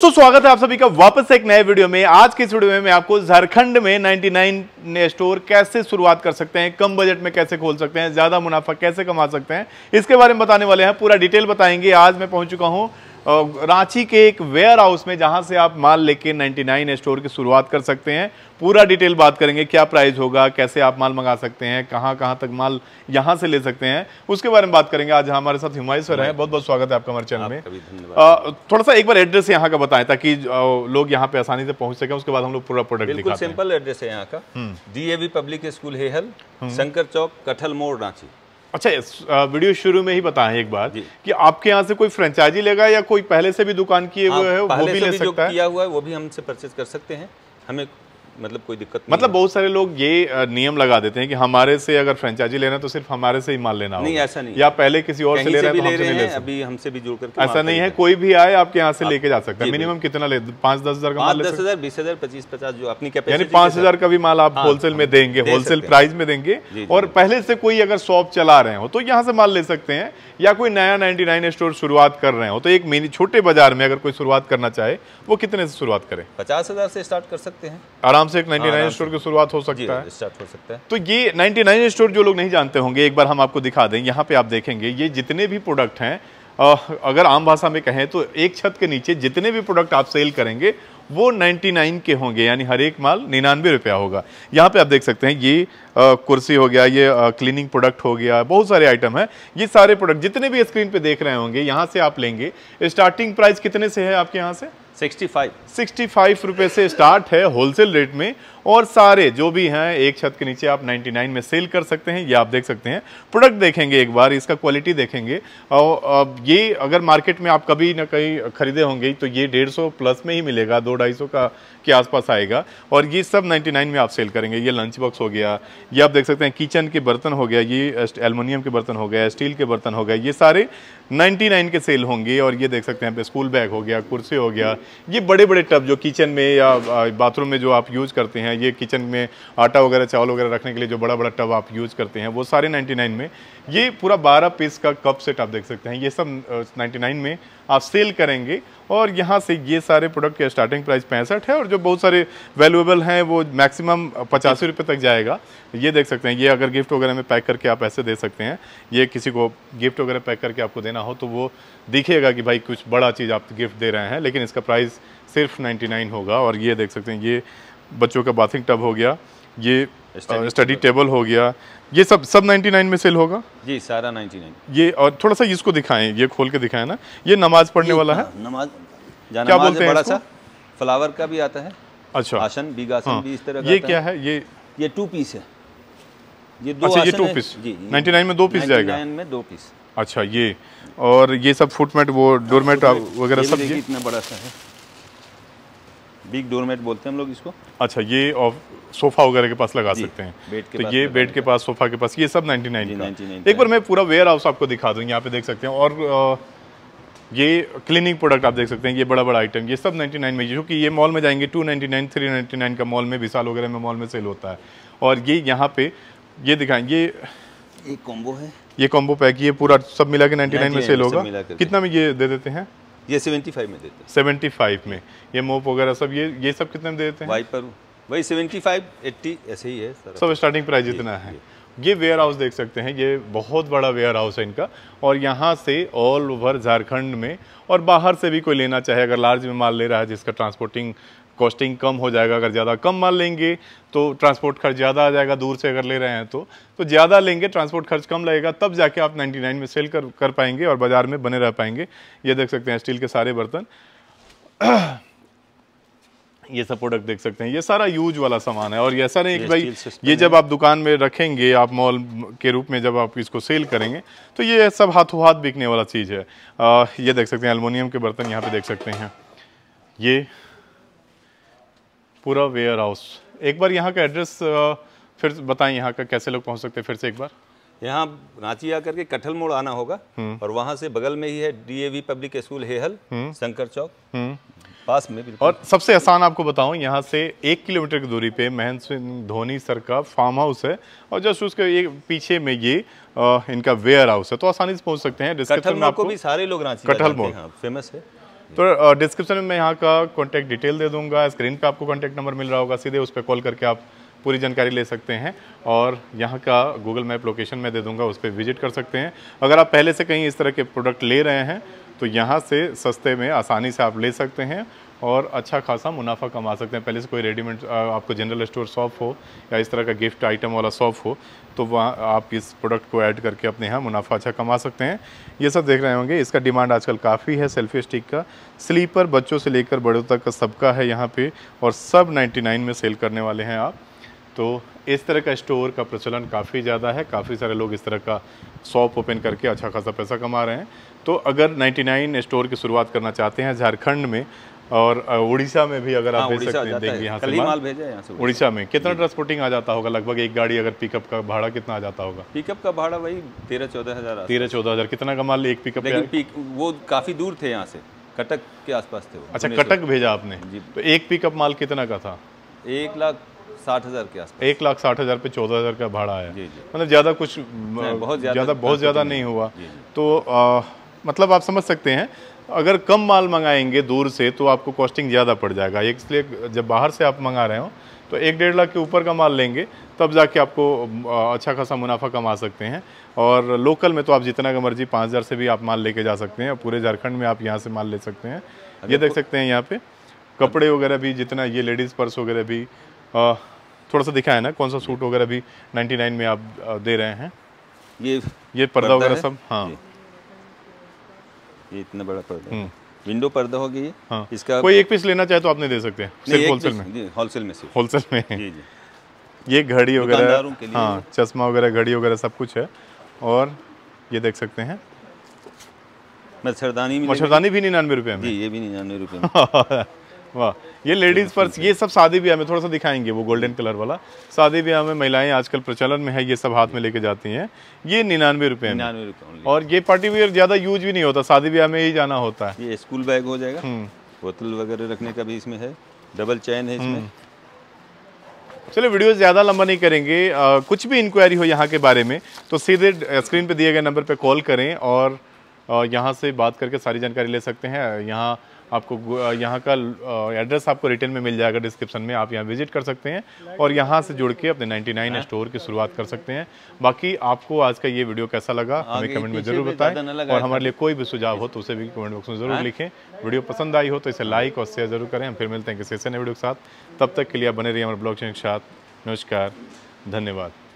तो स्वागत है आप सभी का वापस एक नए वीडियो में आज के इस वीडियो में मैं आपको झारखंड में 99 स्टोर कैसे शुरुआत कर सकते हैं कम बजट में कैसे खोल सकते हैं ज़्यादा मुनाफा कैसे कमा सकते हैं इसके बारे में बताने वाले हैं पूरा डिटेल बताएंगे आज मैं पहुंच चुका हूं रांची के एक वेयर हाउस में जहां से आप माल लेके 99 स्टोर की शुरुआत कर सकते हैं पूरा डिटेल बात करेंगे क्या प्राइस होगा कैसे आप माल मंगा सकते हैं कहां कहां तक माल यहां से ले सकते हैं उसके बारे में बात करेंगे आज हमारे साथ हुमायूं सर हैं बहुत बहुत स्वागत है आपका हमारे चैनल में थोड़ा सा एक बार एड्रेस यहाँ का बताएं ताकि लोग यहाँ पे आसानी से पहुंच सके उसके बाद हम लोग पूरा प्रोडक्ट बिल्कुल सिंपल एड्रेस है यहाँ का D public school Hehal Shankar Chowk Kathal More Ranchi अच्छा वीडियो शुरू में ही बताएं एक बात कि आपके यहाँ से कोई फ्रेंचाइजी लेगा या कोई पहले से भी दुकान किए हाँ, हुए है वो भी ले सकता है किया हुआ है वो भी हमसे परचेज कर सकते हैं हमें मतलब कोई दिक्कत मतलब बहुत सारे लोग ये नियम लगा देते हैं कि हमारे से अगर फ्रेंचाइजी लेना तो सिर्फ हमारे से ही माल लेना नहीं ऐसा नहीं या पहले किसी और से ले रहे हैं तो ले अभी हमसे भी जुड़ करके ऐसा नहीं है कोई भी आए आपके यहाँ से लेके जा सकता है मिनिमम कितना ले पाँच दस हजार का माल दस हजार बीस हजार पच्चीस पचास जो अपनी यानी पाँच हजार का भी माल आप होलसेल हाँ, हाँ, में देंगे होलसेल प्राइस में देंगे और पहले से कोई अगर शॉप चला रहे हो तो यहाँ से माल ले सकते हैं या कोई नया नाइन्टी स्टोर शुरुआत कर रहे हो तो एक मिनी छोटे बाजार में अगर कोई शुरुआत करना चाहे वो कितने से शुरुआत करें पचास हजार से स्टार्ट कर सकते हैं आराम से एक 99 हाँ, नाइन स्टोर की शुरुआत हो सकता है स्टार्ट हो सकता है तो ये 99 स्टोर जो लोग नहीं जानते होंगे एक बार हम आपको दिखा दें यहाँ पे आप देखेंगे ये जितने भी प्रोडक्ट हैं अगर आम भाषा में कहें तो एक छत के नीचे जितने भी प्रोडक्ट आप सेल करेंगे वो 99 के होंगे यानी हर एक माल निन्यानवे रुपया होगा यहाँ पे आप देख सकते हैं ये आ, कुर्सी हो गया ये आ, क्लीनिंग प्रोडक्ट हो गया बहुत सारे आइटम हैं ये सारे प्रोडक्ट जितने भी स्क्रीन पे देख रहे होंगे यहाँ से आप लेंगे स्टार्टिंग प्राइस कितने से है आपके यहाँ से 65 65 रुपए से स्टार्ट है होलसेल रेट में और सारे जो भी हैं एक छत के नीचे आप 99 में सेल कर सकते हैं ये आप देख सकते हैं प्रोडक्ट देखेंगे एक बार इसका क्वालिटी देखेंगे और ये अगर मार्केट में आप कभी ना कहीं खरीदे होंगे तो ये डेढ़ प्लस में ही मिलेगा दो ढाई सौ का के आसपास आएगा और ये सब 99 में आप सेल करेंगे ये लंच बॉक्स हो गया ये आप देख सकते हैं किचन के बर्तन हो गया ये एलमिनियम के बर्तन हो गया स्टील के बर्तन हो गए ये सारे 99 के सेल होंगे और ये देख सकते हैं पे स्कूल बैग हो गया कुर्सी हो गया ये बड़े बड़े टब जो किचन में या बाथरूम में जो आप यूज़ करते हैं ये किचन में आटा वगैरह चावल वगैरह रखने के लिए जो बड़ा बड़ा टब आप यूज़ करते हैं वो सारे 99 में ये पूरा 12 पीस का कप सेट आप देख सकते हैं ये सब नाइन में आप सेल करेंगे और यहाँ से ये सारे प्रोडक्ट के स्टार्टिंग प्राइस पैंसठ है और जो बहुत सारे वैल्यूएबल हैं वो मैक्सिमम पचासी रुपये तक जाएगा ये देख सकते हैं ये अगर गिफ्ट वगैरह में पैक करके आप ऐसे दे सकते हैं ये किसी को गिफ्ट वगैरह पैक करके आपको देना लेना हो तो वो दिखेगा कि भाई कुछ बड़ा चीज़ आप गिफ्ट दे रहे हैं लेकिन इसका प्राइस सिर्फ 99 होगा और ये देख सकते हैं ये बच्चों का बाथिंग टब हो गया ये स्टडी टेबल हो गया ये सब सब 99 में सेल होगा जी सारा 99 ये और थोड़ा सा इसको दिखाएं ये खोल के दिखाएं ना ये नमाज पढ़ने वाला है हाँ, नमाज क्या बोलते हैं बड़ा सा फ्लावर का भी आता है अच्छा आसन हाँ। भी इस तरह ये क्या है ये ये टू पीस है ये दो अच्छा ये टू पीस जी 99 में दो पीस जाएगा 99 में दो पीस अच्छा ये और ये सब फुटमेट वो डोरमेट वगैरह सब ये इतना बड़ा सा है बिग डोरमेट बोलते हैं हम लोग इसको अच्छा ये और सोफा वगैरह के पास लगा सकते हैं तो ये बेड के तो पास सोफा के पास ये सब नाइनटी नाइन एक बार मैं पूरा वेयर हाउस आपको दिखा दूँ यहाँ पे देख सकते हैं और ये क्लिनिक प्रोडक्ट आप देख सकते हैं ये बड़ा बड़ा आइटम ये सब 99 में जो कि ये मॉल में जाएंगे 299 399 का मॉल में विशाल वगैरह में मॉल में सेल होता है और ये यहाँ पे ये दिखाएं ये एक कॉम्बो है ये कॉम्बो पैक ये पूरा सब मिला के नाइन्टी में सेल होगा कितना में ये दे देते हैं ये सेवेंटी फाइव में देते हैं फाइव में ये मोप वगैरह सब ये ये सब कितने में दे देते हैं वाइपर वही सेवेंटी फाइव एट्टी ऐसे ही है सब स्टार्टिंग प्राइस इतना है ये वेयर हाउस देख सकते हैं ये बहुत बड़ा वेयर हाउस है इनका और यहाँ से ऑल ओवर झारखंड में और बाहर से भी कोई लेना चाहे अगर लार्ज में माल ले रहा है जिसका ट्रांसपोर्टिंग कॉस्टिंग कम हो जाएगा अगर ज़्यादा कम माल लेंगे तो ट्रांसपोर्ट खर्च ज़्यादा आ जाएगा दूर से अगर ले रहे हैं तो तो ज़्यादा लेंगे ट्रांसपोर्ट खर्च कम लगेगा तब जाके आप 99 में सेल कर कर पाएंगे और बाज़ार में बने रह पाएंगे ये देख सकते हैं स्टील के सारे बर्तन ये सब प्रोडक्ट देख सकते हैं ये सारा यूज वाला सामान है और ऐसा नहीं कि भाई ये जब आप दुकान में रखेंगे आप मॉल के रूप में जब आप इसको सेल करेंगे तो ये सब हाथों हाथ बिकने वाला चीज़ है आ, ये देख सकते हैं अलमोनियम के बर्तन यहाँ पे देख सकते हैं ये पूरा वेयर हाउस एक बार यहाँ का एड्रेस फिर बताएं यहाँ का कैसे लोग पहुँच सकते हैं फिर से एक बार यहाँ रांची आकर के कटहल मोड़ आना होगा हम्म। और वहाँ से बगल में ही है DAV public school Hehal Shankar Chowk हम्म। पास में भी और सबसे आसान आपको बताऊँ यहाँ से एक किलोमीटर की दूरी पे महेंद्र सिंह धोनी सर का फार्म हाउस है और जस्ट उसके ये पीछे में ये आ, इनका वेयर हाउस है तो आसानी से पहुँच सकते हैं कटहल मोड़ को भी सारे लोग रांची कटहल मोड़ फेमस हाँ, है तो डिस्क्रिप्शन में मैं यहाँ का कॉन्टैक्ट डिटेल दे दूँगा स्क्रीन पर आपको कॉन्टैक्ट नंबर मिल रहा होगा सीधे उस पर कॉल करके आप पूरी जानकारी ले सकते हैं और यहाँ का गूगल मैप लोकेशन मैं दे दूँगा उस पर विजिट कर सकते हैं अगर आप पहले से कहीं इस तरह के प्रोडक्ट ले रहे हैं तो यहाँ से सस्ते में आसानी से आप ले सकते हैं और अच्छा खासा मुनाफा कमा सकते हैं पहले से कोई रेडीमेड आपको जनरल स्टोर शॉप हो या इस तरह का गिफ्ट आइटम वाला शॉप हो तो वहाँ आप इस प्रोडक्ट को ऐड करके अपने यहाँ मुनाफा अच्छा कमा सकते हैं ये सब देख रहे होंगे इसका डिमांड आजकल काफ़ी है सेल्फी स्टिक का स्लीपर बच्चों से लेकर बड़ों तक का सबका है यहाँ पर और सब नाइन्टी में सेल करने वाले हैं आप तो इस तरह का स्टोर का प्रचलन काफ़ी ज़्यादा है काफ़ी सारे लोग इस तरह का शॉप ओपन करके अच्छा खासा पैसा कमा रहे हैं तो अगर 99 स्टोर की शुरुआत करना चाहते हैं झारखंड में और उड़ीसा में भी अगर आप हाँ, भेज सकते हैं देंगे यहाँ से माल भेजा यहाँ से उड़ीसा में कितना ट्रांसपोर्टिंग आ जाता होगा लगभग एक गाड़ी अगर पिकअप का भाड़ा कितना आ जाता होगा पिकअप का भाड़ा वही तेरह चौदह हज़ार तेरह चौदह हज़ार कितना का माल एक पिकअप वो काफ़ी दूर थे यहाँ से कटक के आसपास थे अच्छा कटक भेजा आपने तो एक पिकअप माल कितना का था एक लाख साठ हज़ार के आसपास एक लाख साठ हज़ार पे चौदह हज़ार का भाड़ा आया मतलब ज़्यादा कुछ बहुत ज़्यादा बहुत ज़्यादा नहीं हुआ तो मतलब आप समझ सकते हैं अगर कम माल मंगाएंगे दूर से तो आपको कॉस्टिंग ज़्यादा पड़ जाएगा इसलिए जब बाहर से आप मंगा रहे हो तो एक डेढ़ लाख के ऊपर का माल लेंगे तब जाके आपको अच्छा खासा मुनाफा कमा सकते हैं और लोकल में तो आप जितना का मर्जी पाँच हज़ार से भी आप माल लेके जा सकते हैं पूरे झारखंड में आप यहाँ से माल ले सकते हैं ये देख सकते हैं यहाँ पे कपड़े वगैरह भी जितना ये लेडीज़ पर्स वगैरह भी थोड़ा सा दिखाया है ना कौन सा सूट वगैरह भी नाइन्टी में आप दे रहे हैं ये ये पर्दा वगैरह सब हाँ ये इतना बड़ा पर्दा हम्म। विंडो पर्दा होगी ये हाँ। इसका कोई एक पीस लेना चाहे तो आपने दे सकते हैं सिर्फ होलसेल में होलसेल में सिर्फ होलसेल में जी जी ये घड़ी वगैरह हाँ चश्मा वगैरह घड़ी वगैरह सब कुछ है और ये देख सकते हैं मच्छरदानी मच्छरदानी भी निन्यानवे रुपये में जी ये भी निन्यानवे रुपये वाह ये लेडीज पर्स ये सब शादी ब्याह में थोड़ा सा दिखाएंगे वो गोल्डन कलर वाला शादी ब्याह में महिलाएं आजकल प्रचलन में है ये सब हाथ में लेके जाती हैं ये निन्यानवे रुपए निन्यानवे और ये पार्टी वेयर ज्यादा यूज भी नहीं होता शादी ब्याह में ही जाना होता है ये स्कूल बैग हो जाएगा हम्म। बोतल वगैरह रखने का भी इसमें है डबल चैन है इसमें हम्म। चलिए वीडियो ज़्यादा लंबा नहीं करेंगे आ, कुछ भी इंक्वायरी हो यहाँ के बारे में तो सीधे स्क्रीन पे दिए गए नंबर पे कॉल करें और यहाँ से बात करके सारी जानकारी ले सकते हैं यहाँ आपको यहाँ का एड्रेस आपको रिटेल में मिल जाएगा डिस्क्रिप्शन में आप यहाँ विजिट कर सकते हैं और यहाँ से जुड़ के अपने 99 स्टोर की शुरुआत कर सकते हैं बाकी आपको आज का ये वीडियो कैसा लगा हमें कमेंट में ज़रूर बताएं और हमारे लिए कोई भी सुझाव हो तो उसे भी कमेंट बॉक्स में ज़रूर लिखें वीडियो पसंद आई हो तो इसे लाइक और शेयर ज़रूर करें हम फिर मिलते हैं किसी से वीडियो के साथ तब तक के लिए बने रही हमारे ब्लॉग के साथ नमस्कार धन्यवाद